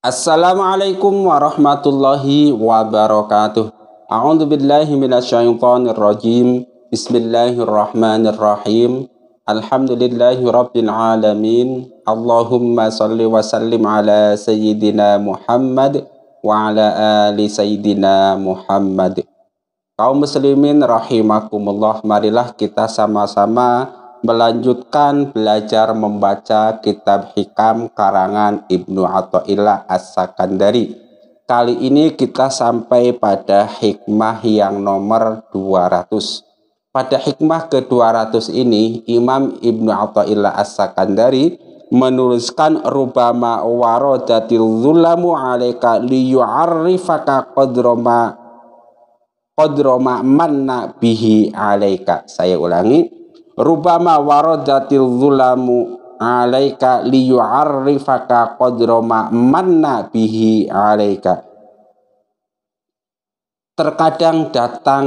Assalamualaikum warahmatullahi wabarakatuh. A'udzu billahi minasyaitonir rajim. Bismillahirrahmanirrahim. Alhamdulillahi rabbil alamin. Allahumma shalli wa sallim ala sayyidina Muhammad wa ala ali sayyidina Muhammad. Kaum muslimin rahimakumullah, marilah kita sama-sama melanjutkan belajar membaca kitab Hikam karangan Ibnu Athaillah As-Sakandari. Kali ini kita sampai pada hikmah yang nomor 200. Pada hikmah ke-200 ini, Imam Ibnu Athaillah As-Sakandari menuliskan rubama waradatil zulamu alaika liyu'arrifaka qadrama qadrama manna bihi alaika. Saya ulangi, Rubama waradatil zulamu alaika liyu'arrifaka qadroma manna bihi alaika. Terkadang datang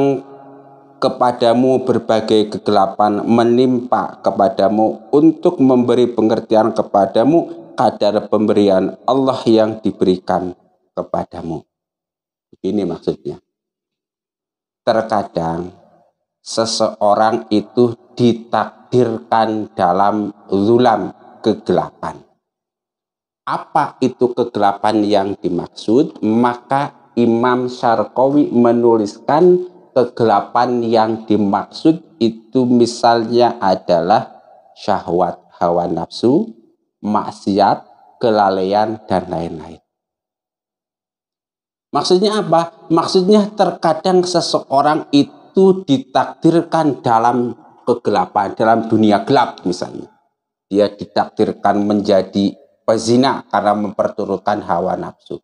kepadamu berbagai kegelapan menimpa kepadamu untuk memberi pengertian kepadamu kadar pemberian Allah yang diberikan kepadamu. Ini maksudnya. Terkadang seseorang itu ditakdirkan dalam zulam kegelapan. Apa itu kegelapan yang dimaksud? Maka Imam Syarqawi menuliskan kegelapan yang dimaksud itu misalnya adalah syahwat hawa nafsu, maksiat, kelalaian, dan lain-lain. Maksudnya apa? Maksudnya terkadang seseorang itu itu ditakdirkan dalam kegelapan, dalam dunia gelap misalnya. Dia ditakdirkan menjadi pezina karena memperturutkan hawa nafsu.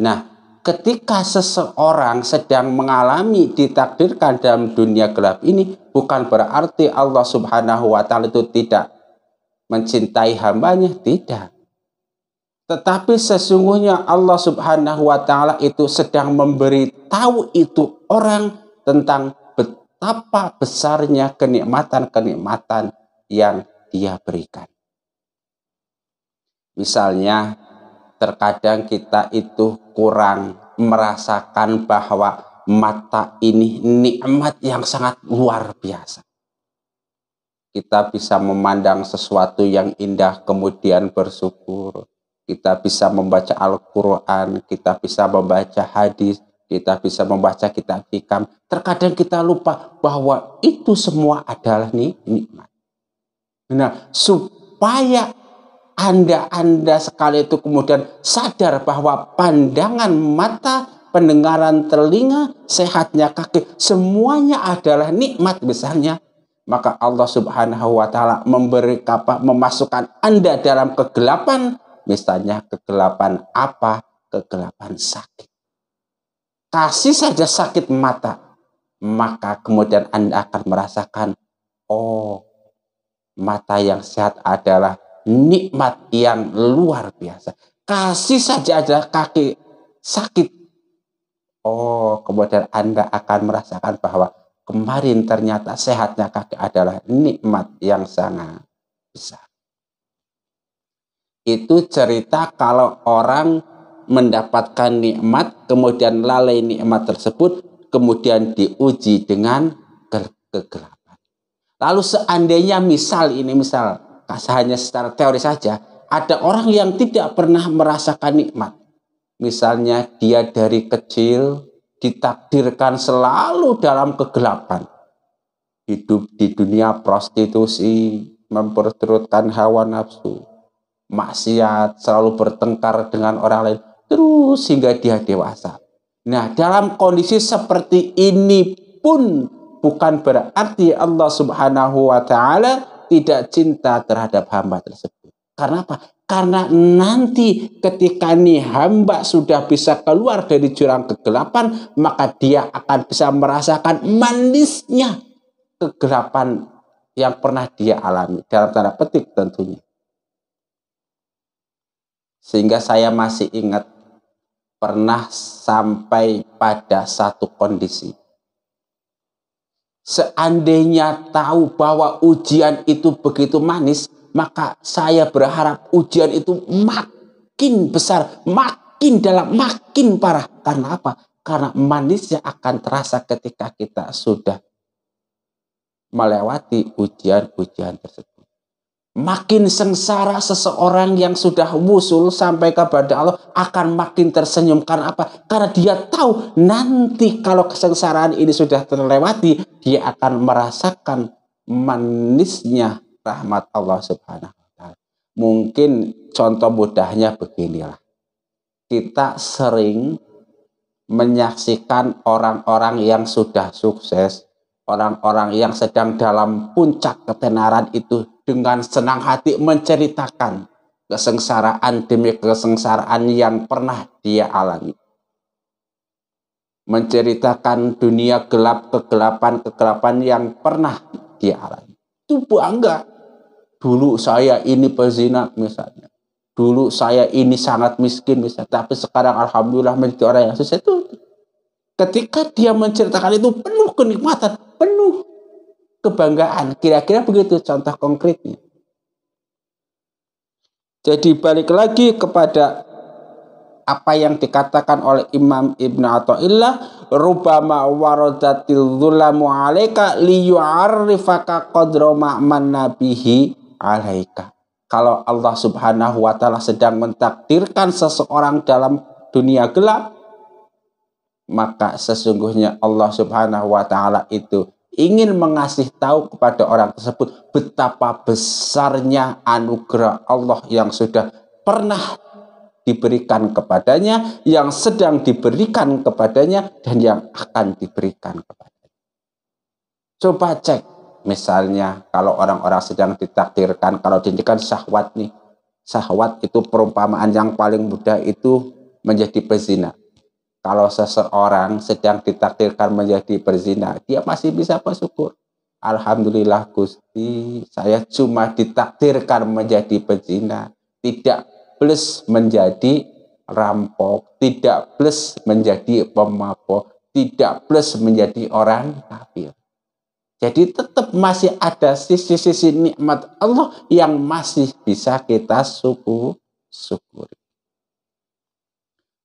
Nah, ketika seseorang sedang mengalami ditakdirkan dalam dunia gelap ini, bukan berarti Allah Subhanahu wa Ta'ala itu tidak mencintai hambanya, tidak. Tetapi sesungguhnya Allah Subhanahu wa Ta'ala itu sedang memberitahu itu orang tentang betapa besarnya kenikmatan-kenikmatan yang dia berikan. Misalnya, terkadang kita itu kurang merasakan bahwa mata ini nikmat yang sangat luar biasa. Kita bisa memandang sesuatu yang indah, kemudian bersyukur. Kita bisa membaca Al-Quran, kita bisa membaca hadis, kita bisa membaca kitab hikam. Terkadang kita lupa bahwa itu semua adalah nikmat. Nah, supaya anda-anda sekali itu kemudian sadar bahwa pandangan mata, pendengaran telinga, sehatnya kaki, semuanya adalah nikmat besarnya. Maka Allah Subhanahu wa taala memberi apa memasukkan Anda dalam kegelapan, misalnya kegelapan apa? Kegelapan sakit kasih saja sakit mata, maka kemudian Anda akan merasakan, oh, mata yang sehat adalah nikmat yang luar biasa. Kasih saja ada kaki sakit. Oh, kemudian Anda akan merasakan bahwa kemarin ternyata sehatnya kaki adalah nikmat yang sangat besar. Itu cerita kalau orang mendapatkan nikmat, kemudian lalai nikmat tersebut, kemudian diuji dengan kegelapan. Lalu seandainya misal ini misal hanya secara teori saja, ada orang yang tidak pernah merasakan nikmat. Misalnya dia dari kecil ditakdirkan selalu dalam kegelapan. Hidup di dunia prostitusi, memperturutkan hawa nafsu, maksiat, selalu bertengkar dengan orang lain terus hingga dia dewasa. Nah, dalam kondisi seperti ini pun bukan berarti Allah Subhanahu wa taala tidak cinta terhadap hamba tersebut. Karena apa? Karena nanti ketika nih hamba sudah bisa keluar dari jurang kegelapan, maka dia akan bisa merasakan manisnya kegelapan yang pernah dia alami. Dalam tanda petik tentunya. Sehingga saya masih ingat pernah sampai pada satu kondisi. Seandainya tahu bahwa ujian itu begitu manis, maka saya berharap ujian itu makin besar, makin dalam, makin parah. Karena apa? Karena manisnya akan terasa ketika kita sudah melewati ujian-ujian tersebut. Makin sengsara seseorang yang sudah wusul sampai kepada Allah akan makin tersenyum karena apa? Karena dia tahu nanti kalau kesengsaraan ini sudah terlewati, dia akan merasakan manisnya rahmat Allah Subhanahu wa taala. Mungkin contoh mudahnya beginilah. Kita sering menyaksikan orang-orang yang sudah sukses orang-orang yang sedang dalam puncak ketenaran itu dengan senang hati menceritakan kesengsaraan demi kesengsaraan yang pernah dia alami. Menceritakan dunia gelap, kegelapan-kegelapan yang pernah dia alami. Itu bangga. Dulu saya ini pezina misalnya. Dulu saya ini sangat miskin misalnya. Tapi sekarang Alhamdulillah menjadi orang yang sukses itu ketika dia menceritakan itu penuh kenikmatan, penuh kebanggaan. Kira-kira begitu contoh konkretnya. Jadi balik lagi kepada apa yang dikatakan oleh Imam Ibn Atta'illah Rubama waradatil zulamu alaika liyu'arrifaka qadra ma'man nabihi alaika Kalau Allah subhanahu wa ta'ala sedang mentakdirkan seseorang dalam dunia gelap maka sesungguhnya Allah Subhanahu wa taala itu ingin mengasih tahu kepada orang tersebut betapa besarnya anugerah Allah yang sudah pernah diberikan kepadanya, yang sedang diberikan kepadanya dan yang akan diberikan kepadanya. Coba cek misalnya kalau orang-orang sedang ditakdirkan kalau dijadikan syahwat nih. Syahwat itu perumpamaan yang paling mudah itu menjadi pezina kalau seseorang sedang ditakdirkan menjadi berzina, dia masih bisa bersyukur. Alhamdulillah Gusti, saya cuma ditakdirkan menjadi pezina, tidak plus menjadi rampok, tidak plus menjadi pemabok, tidak plus menjadi orang kafir. Jadi tetap masih ada sisi-sisi nikmat Allah yang masih bisa kita syukur, syukuri.